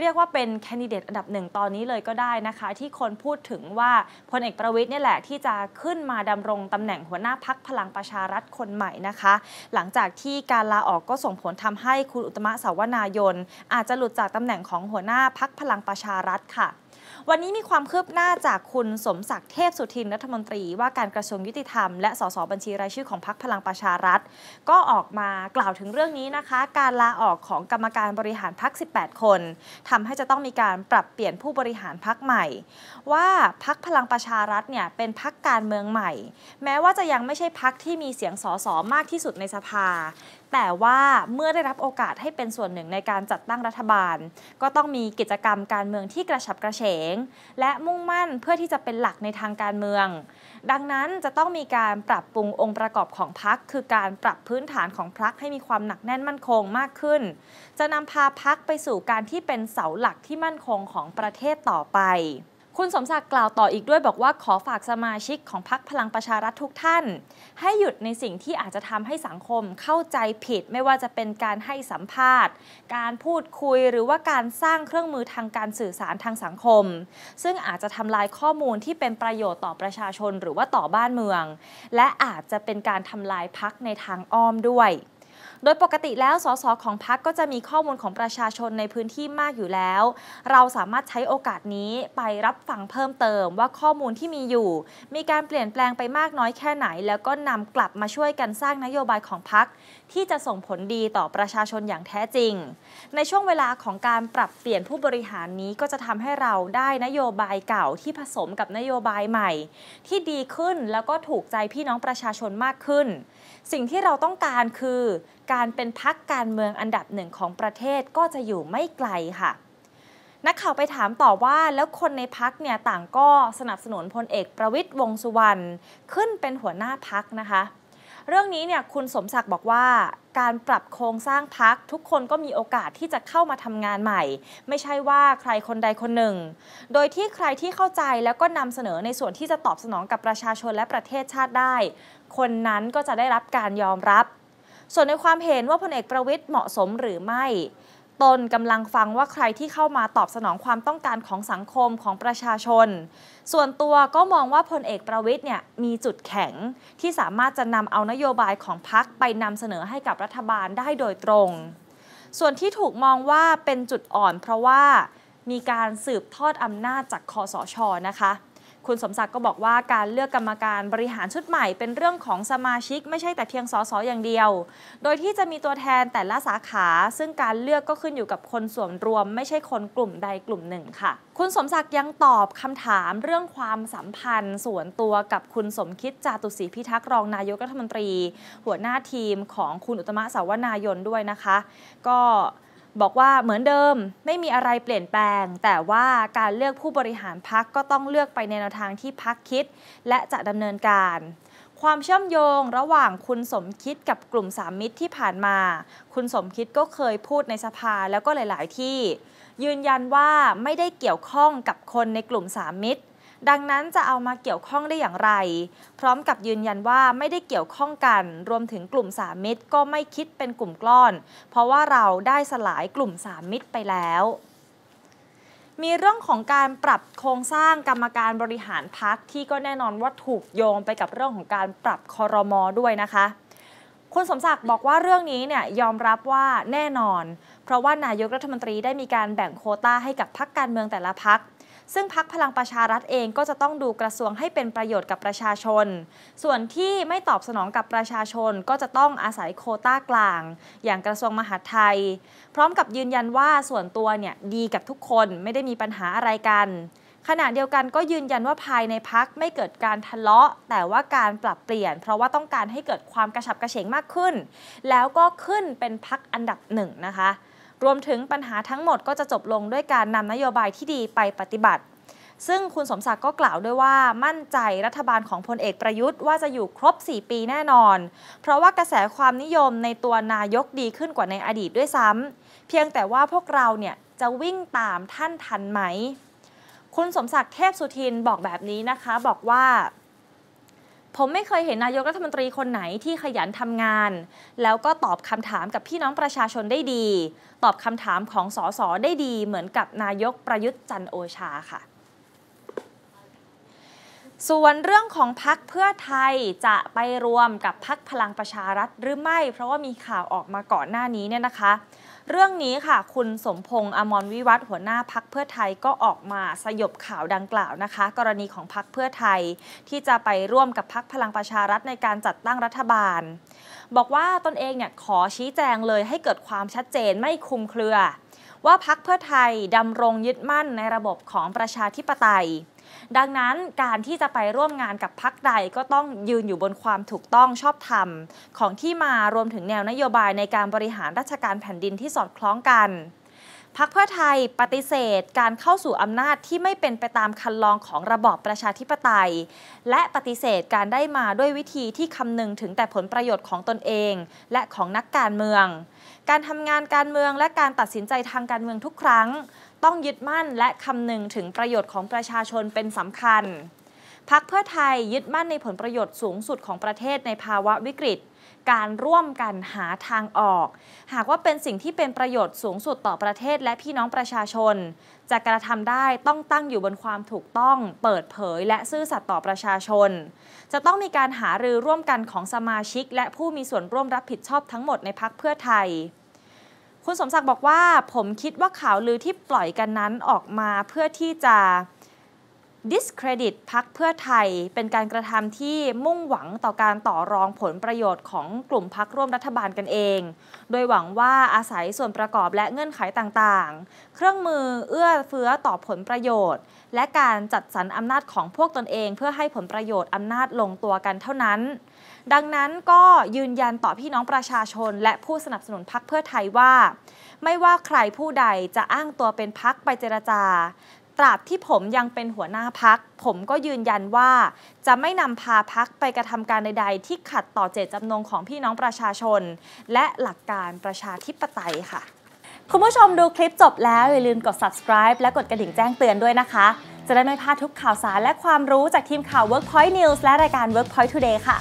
เรียกว่าเป็นแคนดิเดตอันดับหนึ่งตอนนี้เลยก็ได้นะคะ ที่คนพูดถึงว่าพลเอกประวิทย์นี่แหละที่จะขึ้นมาดำรงตำแหน่งหัวหน้าพักพลังประชารัฐคนใหม่นะคะ หลังจากที่การลาออกก็ส่งผลทำให้คุณอุตมะสาวนายน อาจจะหลุดจากตำแหน่งของหัวหน้าพักพลังประชารัฐค่ะวันนี้มีความคืบหน้าจากคุณสมศักดิ์เทพสุทินรัฐมนตรี ว่าการกระทรวงยุติธรรมและสสบัญชีรายชื่อของพรรคพลังประชารัฐ ก็ออกมากล่าวถึงเรื่องนี้นะคะ การลาออกของกรรมการบริหารพรรค18 คน ทำให้จะต้องมีการปรับเปลี่ยนผู้บริหารพรรคใหม่ ว่าพรรคพลังประชารัฐเนี่ยเป็นพรรคการเมืองใหม่ แม้ว่าจะยังไม่ใช่พรรคที่มีเสียงสสมากที่สุดในสภาแต่ว่าเมื่อได้รับโอกาสให้เป็นส่วนหนึ่งในการจัดตั้งรัฐบาล ก็ต้องมีกิจกรรมการเมืองที่กระฉับกระเฉงและมุ่งมั่นเพื่อที่จะเป็นหลักในทางการเมือง ดังนั้นจะต้องมีการปรับปรุงองค์ประกอบของพักคือการปรับพื้นฐานของพักให้มีความหนักแน่นมั่นคงมากขึ้น จะนำพาพักไปสู่การที่เป็นเสาหลักที่มั่นคงของประเทศต่อไปคุณสมศักดิ์กล่าวต่ออีกด้วยบอกว่าขอฝากสมาชิกของพักพลังประชารัฐทุกท่าน ให้หยุดในสิ่งที่อาจจะทำให้สังคม เข้าใจผิดไม่ว่าจะเป็นการให้สัมภาษณ์การพูดคุยหรือว่าการสร้างเครื่องมือทางการสื่อสารทางสังคม ซึ่งอาจจะทำลายข้อมูลที่เป็นประโยชน์ต่อประชาชนหรือว่าต่อบ้านเมือง และอาจจะเป็นการทำลายพักในทางอ้อมด้วยโดยปกติแล้ว สสของพักก็จะมีข้อมูลของประชาชนในพื้นที่มากอยู่แล้ว เราสามารถใช้โอกาสนี้ไปรับฟังเพิ่มเติมว่าข้อมูลที่มีอยู่ มีการเปลี่ยนแปลงไปมากน้อยแค่ไหน แล้วก็นำกลับมาช่วยกันสร้างนโยบายของพักที่จะส่งผลดีต่อประชาชนอย่างแท้จริง ในช่วงเวลาของการปรับเปลี่ยนผู้บริหารนี้ก็จะทำให้เราได้นโยบายเก่าที่ผสมกับนโยบายใหม่ ที่ดีขึ้นแล้วก็ถูกใจพี่น้องประชาชนมากขึ้น สิ่งที่เราต้องการคือกการเป็นพักการเมืองอันดับหนึ่งของประเทศก็จะอยู่ไม่ไกลค่ะ นักข่าวไปถามต่อว่าแล้วคนในพักเนี่ยต่างก็สนับสนุนพลเอกประวิทย์วงสุวรรณขึ้นเป็นหัวหน้าพักนะคะ เรื่องนี้เนี่ยคุณสมศักดิ์บอกว่าการปรับโครงสร้างพักทุกคนก็มีโอกาสที่จะเข้ามาทำงานใหม่ ไม่ใช่ว่าใครคนใดคนหนึ่ง โดยที่ใครที่เข้าใจแล้วก็นำเสนอในส่วนที่จะตอบสนองกับประชาชนและประเทศชาติได้ คนนั้นก็จะได้รับการยอมรับส่วนในความเห็นว่าพลเอกประวิทย์เหมาะสมหรือไม่ ตนกำลังฟังว่าใครที่เข้ามาตอบสนองความต้องการของสังคมของประชาชน ส่วนตัวก็มองว่าพลเอกประวิทย์เนี่ยมีจุดแข็งที่สามารถจะนำเอานโยบายของพรรคไปนำเสนอให้กับรัฐบาลได้โดยตรง ส่วนที่ถูกมองว่าเป็นจุดอ่อนเพราะว่ามีการสืบทอดอำนาจจากคอสชนะคะคุณสมศักดิ์ก็บอกว่าการเลือกกรรมการบริหารชุดใหม่ เป็นเรื่องของสมาชิก ไม่ใช่แต่เพียงสสอย่างเดียว โดยที่จะมีตัวแทนแต่ละสาขา ซึ่งการเลือกก็ขึ้นอยู่กับคนส่วนรวม ไม่ใช่คนกลุ่มใดกลุ่มหนึ่งค่ะ คุณสมศักดิ์ยังตอบคำถามเรื่องความสัมพันธ์ ส่วนตัวกับคุณสมคิดจาตุศรีพิทักษ์รองนายกรัฐมนตรี หัวหน้าทีมของคุณอุตมะสาวนายนด้วยนะคะ ก็บอกว่าเหมือนเดิมไม่มีอะไรเปลี่ยนแปลง แต่ว่าการเลือกผู้บริหารพักก็ต้องเลือกไปในแนวทางที่พักคิด และจะดำเนินการ ความเชื่อมโยงระหว่างคุณสมคิดกับกลุ่มสามมิตรที่ผ่านมา คุณสมคิดก็เคยพูดในสภาแล้วก็หลาย ๆ ที่ ยืนยันว่าไม่ได้เกี่ยวข้องกับคนในกลุ่มสามมิตรดังนั้นจะเอามาเกี่ยวข้องได้อย่างไร พร้อมกับยืนยันว่าไม่ได้เกี่ยวข้องกัน รวมถึงกลุ่มสามมิตร ก็ไม่คิดเป็นกลุ่มกล้อน เพราะว่าเราได้สลายกลุ่มสามมิตรไปแล้ว มีเรื่องของการปรับโครงสร้างกรรมการบริหารพักที่ก็แน่นอนว่าถูกโยงไปกับเรื่องของการปรับคอรมอด้วยนะคะ คุณสมศักดิ์บอกว่าเรื่องนี้เนี่ยยอมรับว่าแน่นอน เพราะว่านายกรัฐมนตรีได้มีการแบ่งโคต้าให้กับพักการเมืองแต่ละพักซึ่งพักพลังประชารัฐเองก็จะต้องดูกระทรวงให้เป็นประโยชน์กับประชาชน ส่วนที่ไม่ตอบสนองกับประชาชนก็จะต้องอาศัยโคต้ากลาง อย่างกระทรวงมหาดไทย พร้อมกับยืนยันว่าส่วนตัวเนี่ยดีกับทุกคนไม่ได้มีปัญหาอะไรกัน ขณะเดียวกันก็ยืนยันว่าภายในพักไม่เกิดการทะเลาะ แต่ว่าการปรับเปลี่ยนเพราะว่าต้องการให้เกิดความกระฉับกระเฉงมากขึ้น แล้วก็ขึ้นเป็นพักอันดับหนึ่งนะคะรวมถึงปัญหาทั้งหมดก็จะจบลงด้วยการนำนโยบายที่ดีไปปฏิบัติ ซึ่งคุณสมศักดิ์ก็กล่าวด้วยว่ามั่นใจรัฐบาลของพลเอกประยุทธ์ว่าจะอยู่ครบ 4 ปีแน่นอน เพราะว่ากระแสความนิยมในตัวนายกดีขึ้นกว่าในอดีตด้วยซ้ำ เพียงแต่ว่าพวกเราเนี่ยจะวิ่งตามท่านทันไหม คุณสมศักดิ์เทพสุทินบอกแบบนี้นะคะ บอกว่าผมไม่เคยเห็นนายกรัฐมนตรีคนไหนที่ขยันทำงาน แล้วก็ตอบคำถามกับพี่น้องประชาชนได้ดี ตอบคำถามของสสได้ดี เหมือนกับนายกประยุทธ์จันโอชาค่ะ ส่วนเรื่องของพักเพื่อไทยจะไปรวมกับพักพลังประชารัฐหรือไม่เพราะว่ามีข่าวออกมาก่อนหน้านี้เนี่ยนะคะเรื่องนี้ค่ะ คุณสมพงษ์อมรวิวัฒหัวหน้าพักเพื่อไทยก็ออกมาสยบข่าวดังกล่าวนะคะ กรณีของพักเพื่อไทยที่จะไปร่วมกับพักพลังประชารัฐในการจัดตั้งรัฐบาล บอกว่าตนเองเนี่ยขอชี้แจงเลยให้เกิดความชัดเจนไม่คุมเครือว่าพักเพื่อไทยดำรงยึดมั่นในระบบของประชาธิปไตย ดังนั้นการที่จะไปร่วมงานกับพักใดก็ต้องยืนอยู่บนความถูกต้องชอบธรรม ของที่มารวมถึงแนวนโยบายในการบริหารราชการแผ่นดินที่สอดคล้องกันพักเพื่อไทยปฏิเสธการเข้าสู่อำนาจที่ไม่เป็นไปตามคันลองของระบอบประชาธิปไตย และปฏิเสธการได้มาด้วยวิธีที่คำนึงถึงแต่ผลประโยชน์ของตนเอง และของนักการเมือง การทำงานการเมืองและการตัดสินใจทางการเมืองทุกครั้ง ต้องยึดมั่นและคำนึงถึงประโยชน์ของประชาชนเป็นสำคัญพักเพื่อไทยยึดมั่นในผลประโยชน์สูงสุดของประเทศในภาวะวิกฤตการร่วมกันหาทางออก หากว่าเป็นสิ่งที่เป็นประโยชน์สูงสุดต่อประเทศและพี่น้องประชาชน จะกระทำได้ต้องตั้งอยู่บนความถูกต้อง เปิดเผย และซื่อสัตย์ต่อประชาชน จะต้องมีการหารือร่วมกันของสมาชิก และผู้มีส่วนร่วมรับผิดชอบทั้งหมดในพักเพื่อไทย คุณสมศักดิ์บอกว่า ผมคิดว่าข่าวลือที่ปล่อยกันนั้นออกมาเพื่อที่จะ discredit พักเพื่อไทยเป็นการกระทำที่มุ่งหวังต่อการต่อรองผลประโยชน์ของกลุ่มพักร่วมรัฐบาลกันเอง โดยหวังว่าอาศัยส่วนประกอบ และเงื่อนไขต่างๆ เครื่องมือเอื้อเฟื้อต่อผลประโยชน์ และการจัดสรรอำนาจของพวกตนเองเพื่อให้ผลประโยชน์อำนาจลงตัวกันเท่านั้น ดังนั้นก็ยืนยันต่อพี่น้องประชาชนและผู้สนับสนุนพักเพื่อไทยว่า ไม่ว่าใครผู้ใดจะอ้างตัวเป็นพักไปเจรจาตราบที่ผมยังเป็นหัวหน้าพัก ผมก็ยืนยันว่า จะไม่นำพาพักไปกระทำการใดๆ ที่ขัดต่อเจตจำนงของพี่น้องประชาชน และหลักการประชาธิปไตยค่ะ คุณผู้ชมดูคลิปจบแล้ว อย่าลืมกด subscribe และกดกระดิ่งแจ้งเตือนด้วยนะคะ จะได้ไม่พลาดทุกข่าวสารและความรู้จากทีมข่าว Workpoint News และรายการ Workpoint Today ค่ะ